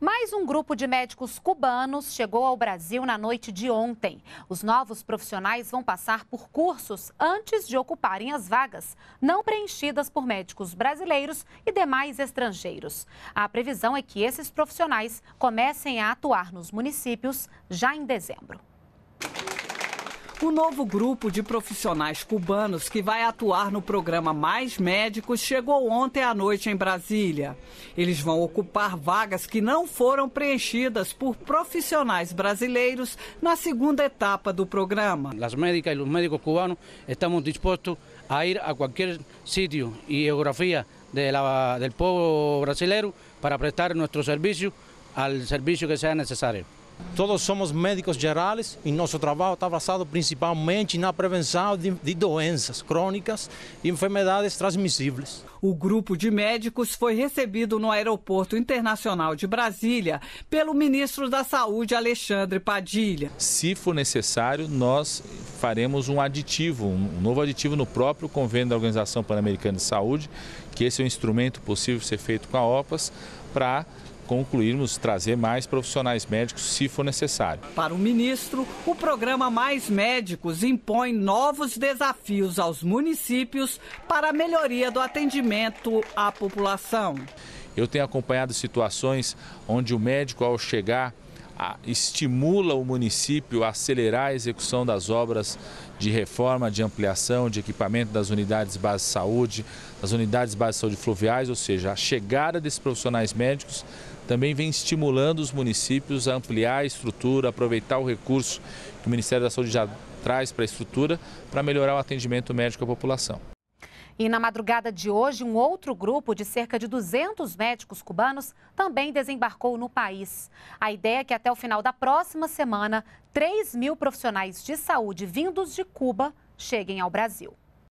Mais um grupo de médicos cubanos chegou ao Brasil na noite de ontem. Os novos profissionais vão passar por cursos antes de ocuparem as vagas não preenchidas por médicos brasileiros e demais estrangeiros. A previsão é que esses profissionais comecem a atuar nos municípios já em dezembro. O novo grupo de profissionais cubanos que vai atuar no programa Mais Médicos chegou ontem à noite em Brasília. Eles vão ocupar vagas que não foram preenchidas por profissionais brasileiros na segunda etapa do programa. As médicas e os médicos cubanos estamos dispostos a ir a qualquer sítio e geografia do povo brasileiro para prestar nosso serviço ao serviço que seja necessário. Todos somos médicos gerais e nosso trabalho está baseado principalmente na prevenção de, de, doenças crônicas e enfermidades transmissíveis. O grupo de médicos foi recebido no Aeroporto Internacional de Brasília pelo ministro da Saúde, Alexandre Padilha. Se for necessário, nós faremos um aditivo, um novo aditivo no próprio convênio da Organização Pan-Americana de Saúde, que esse é um instrumento possível ser feito com a OPAS para concluirmos trazer mais profissionais médicos se for necessário. Para o ministro, o programa Mais Médicos impõe novos desafios aos municípios para a melhoria do atendimento à população. Eu tenho acompanhado situações onde o médico, ao chegar, estimula o município a acelerar a execução das obras de reforma, de ampliação, de equipamento das unidades base de saúde, das unidades base de saúde fluviais, ou seja, a chegada desses profissionais médicos também vem estimulando os municípios a ampliar a estrutura, aproveitar o recurso que o Ministério da Saúde já traz para a estrutura para melhorar o atendimento médico à população. E na madrugada de hoje, um outro grupo de cerca de 200 médicos cubanos também desembarcou no país. A ideia é que até o final da próxima semana, 3 mil profissionais de saúde vindos de Cuba cheguem ao Brasil.